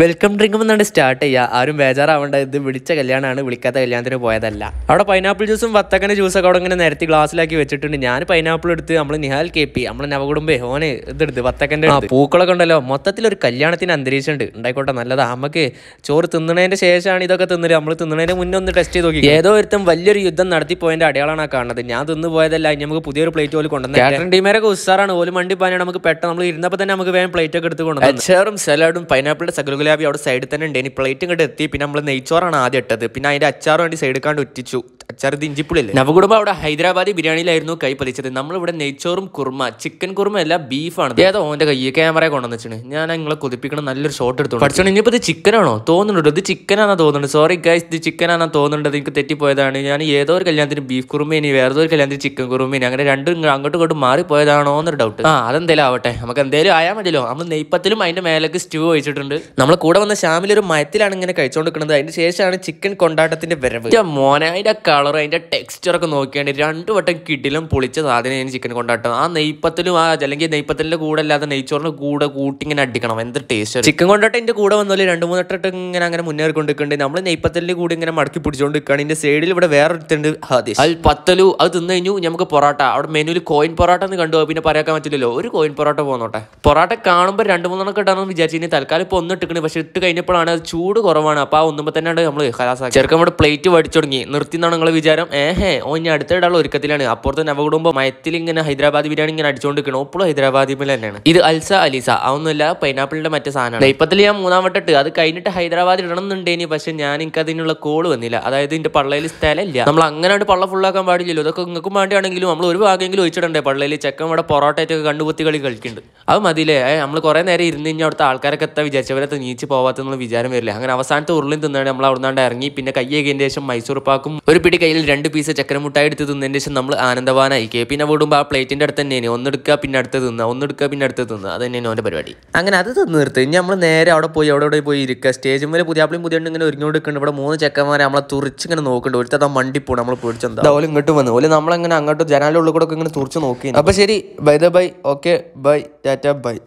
welcome ഡ്രിങ്കും എന്നാണ് start ചെയ്യുക ആരും ബേജാറാവേണ്ട ഇത് വിളിച്ച കല്യാണമാണ് വിളിക്കാത്ത കല്യാണത്തിന് പോയതല്ല അവിടെ പൈനാപ്പിൾ ജ്യൂസും വത്തക്കന ജ്യൂസൊക്കെ അവിടെ ഇങ്ങനെ നിരത്തി ഗ്ലാസ്സിലാക്കി വെച്ചിട്ടുണ്ട് ഞാൻ പൈനാപ്പിൾ എടുത്ത് നമ്മൾ നിഹാൽ കെ പി നമ്മൾ നവകുടുംബേ ഓന് ഇതെടുത്ത് വത്തക്കൻ്റെ പൂക്കളൊക്കെ ഉണ്ടല്ലോ മൊത്തത്തിൽ ഒരു കല്യാണത്തിന് അന്തരീക്ഷം ഉണ്ട് ഉണ്ടായിക്കോട്ടെ നല്ലതാ നമുക്ക് ചോറ് തിന്നണേൻ്റെ ശേഷമാണ് ഇതൊക്കെ തിന്നത് നമ്മൾ തിന്നണതിന് മുന്നേ ഒന്ന് ടെസ്റ്റ് ചെയ്ത് നോക്കി ഏതോ ഒരുത്തം വലിയൊരു യുദ്ധം നടത്തി പോയതിൻ്റെ അടയാളാണ് കാണുന്നത് ഞാൻ തിന്നു പോയതല്ല ഇനി നമുക്ക് പുതിയൊരു പ്ലേറ്റ് പോലും കൊണ്ടുവന്നത് കാറ്ററിംഗ് ടീമേരൊക്കെ ഉസ്സാറാണ് ഓല് മണ്ടി പാനാണ് നമുക്ക് പെട്ടെന്ന് നമ്മൾ ഇരുന്നപ്പോൾ തന്നെ നമുക്ക് വേഗം പ്ലേറ്റൊക്കെ എടുത്ത് കൊണ്ടുവന്നത് ചേറും സലാഡും പൈനാപ്പിളിൻ്റെ സകലുകൾ ജലേബി അവിടെ സൈഡിൽ തന്നെ ഉണ്ട് ഇനി പ്ലേറ്റ് ഇങ്ങോട്ട് എത്തി പിന്നെ നമ്മൾ നെയ്ച്ചോറാണ് ആദ്യം ഇട്ടത് പിന്നെ അതിൻ്റെ അച്ചാർ വേണ്ടി സൈഡ് കണ്ട് ഒറ്റിച്ചു അച്ചാർ ദിഞ്ചിപ്പുളില്ല നവകുടുംബം അവിടെ ഹൈദരാബാദി ബിരിയാണിയിലായിരുന്നു കൈ പതിച്ചത് നമ്മളിവിടെ നെയ്ച്ചോറും കുർമ ചിക്കൻ കുർമ അല്ല ബീഫാണ് ഏതോ ഓൻ്റെ കൈ ക്യാമറ കൊണ്ടുവന്നിട്ടുണ്ട് ഞാൻ നിങ്ങളെ കൊതിപ്പിക്കണം നല്ലൊരു ഷോട്ട് എടുത്തു പഠിച്ചോണ്ട് ഇനിയിപ്പോൾ ഇത് ചിക്കനാണോ തോന്നുന്നുണ്ട് ഇത് ചിക്കനാണെന്ന് തോന്നുന്നുണ്ട് സോറി ഗൈസ് ഇത് ചിക്കനാണോ തോന്നുന്നുണ്ട് എനിക്ക് തെറ്റിപ്പോയതാണ് ഞാൻ ഏതോ ഒരു കല്യാണത്തിന് ബീഫ് കുറുമേനി വേറെ ഒരു കല്യാണത്തിന് ചിക്കൻ കുറുമേനി അങ്ങനെ രണ്ടും അങ്ങോട്ടും ഇങ്ങോട്ടും മാറിപ്പോയതാണോ എന്നൊരു ഡൗട്ട് ആ അതെന്തേലും ആവട്ടെ നമുക്ക് എന്തേലും ആയാൽ മതിയല്ലോ നമ്മൾ നെയ്പ്പത്തിലും അതിൻ്റെ മേലേക്ക് സ്റ്റൂ വെച്ചിട്ടുണ്ട് നമ്മൾ അപ്പോൾ കൂടെ വന്ന ശ്യാമിൽ ഒരു മയത്തിലാണ് ഇങ്ങനെ കഴിച്ചുകൊണ്ടിരിക്കുന്നത് അതിന് ശേഷമാണ് ചിക്കൻ കൊണ്ടാട്ടത്തിന്റെ വരവ് മോനെ അതിന്റെ കളർ അതിന്റെ ഒക്കെ നോക്കിയാണ്ട് രണ്ടു വട്ടം കിടിലും പൊളിച്ച സാധനം ചിക്കൻ കൊണ്ടാട്ടം ആ നെയ്പ്പത്തിലും ആ അല്ലെങ്കിൽ നെയ്പ്പത്തിലിന്റെ കൂടെ അല്ലാതെ നെയ്ച്ചോറിന്റെ കൂടെ കൂട്ടി ഇങ്ങനെ അടിക്കണം എന്ത് ടേസ്റ്റ് ചിക്കൻ കൊണ്ടാട്ടം ഇതിന്റെ കൂടെ വന്നോലെ രണ്ട് മൂന്ന് വട്ടം ഇങ്ങനെ അങ്ങനെ മുന്നേറിക്കൊണ്ടിരിക്കുന്നുണ്ട് നമ്മൾ നെയ്പ്പത്തലിന്റെ കൂടി ഇങ്ങനെ മടക്കി പിടിച്ചുകൊണ്ടിരിക്കുകയാണ് ഇതിന്റെ സൈഡിൽ ഇവിടെ വേറെ ഒരുത്തുണ്ട് ഹാദി അൽ പത്തലു അത് തിന്നു കഴിഞ്ഞു നമുക്ക് പൊറോട്ട അവിടെ മെനുവിൽ കോയിൻ പൊറോട്ട എന്ന് കണ്ടു പിന്നെ പറയാൻ പറ്റില്ലല്ലോ ഒരു കോയിൻ പൊറോട്ട പോന്നോട്ടെ പൊറോട്ട കാണുമ്പോൾ രണ്ട് മൂന്നെണ്ണം കിട്ടാന്ന് വിചാരിച്ചു കഴിഞ്ഞാൽ തൽക്കാലം ഇപ്പൊ ഒന്ന് പക്ഷേ ഇട്ട് കഴിഞ്ഞപ്പോഴാണ് അത് ചൂട് കുറവാണ് അപ്പോൾ ആ ഒന്നുമ്പോൾ തന്നെയാണ് നമ്മൾ ഹലാസാക്കി ചെറുക്കം ഇവിടെ പ്ലേറ്റ് വടിച്ചു തുടങ്ങി നിർത്തി എന്നാണ് നിങ്ങൾ വിചാരം ഏഹേ ഓ ഞാൻ അടുത്ത ഇടാനുള്ള ഒരുക്കത്തിലാണ് അപ്പുറത്തെ കുടുംബം മയത്തിൽ ഇങ്ങനെ ഹൈദരാബാദ് ബിരിയാണി ഇങ്ങനെ നിൽക്കണം ഇപ്പോഴും ഹൈദരാബാദി ബിൽ തന്നെയാണ് ഇത് അൽസ അലിസ അതൊന്നുമില്ല പൈനാപ്പിളിന്റെ മറ്റേ സാധനമാണ് ഇപ്പത്തിൽ ഞാൻ മൂന്നാം വട്ടിട്ട് അത് കഴിഞ്ഞിട്ട് ഹൈദരാബാദ് ഇടണം എന്നുണ്ടേനി പക്ഷേ ഞാൻ എനിക്ക് അതിനുള്ള കോൾ വന്നില്ല അതായത് എൻ്റെ പള്ളയിൽ സ്ഥലമില്ല നമ്മൾ അങ്ങനെ പള്ള ഫുള്ളാക്കാൻ പാടില്ലല്ലോ ഇതൊക്കെ നിങ്ങൾക്കും വേണ്ടിയാണെങ്കിലും നമ്മൾ ഒരു ഭാഗമെങ്കിലും ഒഴിച്ചിടണ്ടേ പള്ളയിൽ ചെക്കൻ ഇവിടെ പൊറോട്ടയൊക്കെ കണ്ടുപൊത്തി കളി കളിക്കുന്നുണ്ട് അത് മതിയില്ലേ നമ്മൾ കുറേ നേരം ഇരുന്ന് കഴിഞ്ഞാൽ അവിടുത്തെ ആൾക്കാരൊക്കെ എത്താൻ വിചാരിച്ചവരത്തെ നീ ജയിച്ച് പോവാത്തെന്നുള്ള വിചാരം വരില്ല അങ്ങനെ അവസാനത്തെ ഉരുളിൽ തിന്നാണ് നമ്മൾ അവിടുന്നാണ്ട് ഇറങ്ങി പിന്നെ കയ്യേകിൻ്റെ ശേഷം മൈസൂർ പാക്കും ഒരു പിടി കയ്യിൽ രണ്ട് പീസ് ചക്കരമുട്ടായി എടുത്ത് തിന്നതിന് ശേഷം നമ്മൾ കെ പിന്നെ വിടുമ്പോൾ ആ പ്ലേറ്റിൻ്റെ അടുത്ത് തന്നെയാണ് ഒന്നെടുക്കുക പിന്നെ അടുത്ത് തിന്നുക ഒന്നെടുക്കുക പിന്നെ അടുത്ത് തിന്നുക അത് തന്നെയാണ് അവൻ്റെ പരിപാടി അങ്ങനെ അത് തിന്ന് നിർത്തി ഇനി നമ്മൾ നേരെ അവിടെ പോയി അവിടെ അവിടെ പോയി ഇരിക്കുക സ്റ്റേജ് മേലെ പുതിയ ആപ്പിളും പുതിയ ഇങ്ങനെ ഒരുങ്ങിക്കൊടുക്കുന്നുണ്ട് ഇവിടെ മൂന്ന് ചെക്കന്മാരെ നമ്മളെ തുറിച്ച് ഇങ്ങനെ നോക്കുന്നുണ്ട് ഒരുത്തത് ആ മണ്ടിപ്പോ നമ്മൾ പൊടിച്ചെന്താ അതുപോലെ ഇങ്ങോട്ട് വന്നു അതുപോലെ നമ്മളങ്ങനെ അങ്ങോട്ട് ജനാലുള്ളിൽ കൂടെ ഇങ്ങനെ തുറിച്ച് നോക്കി അപ്പോൾ ശരി by the by okay bye tata by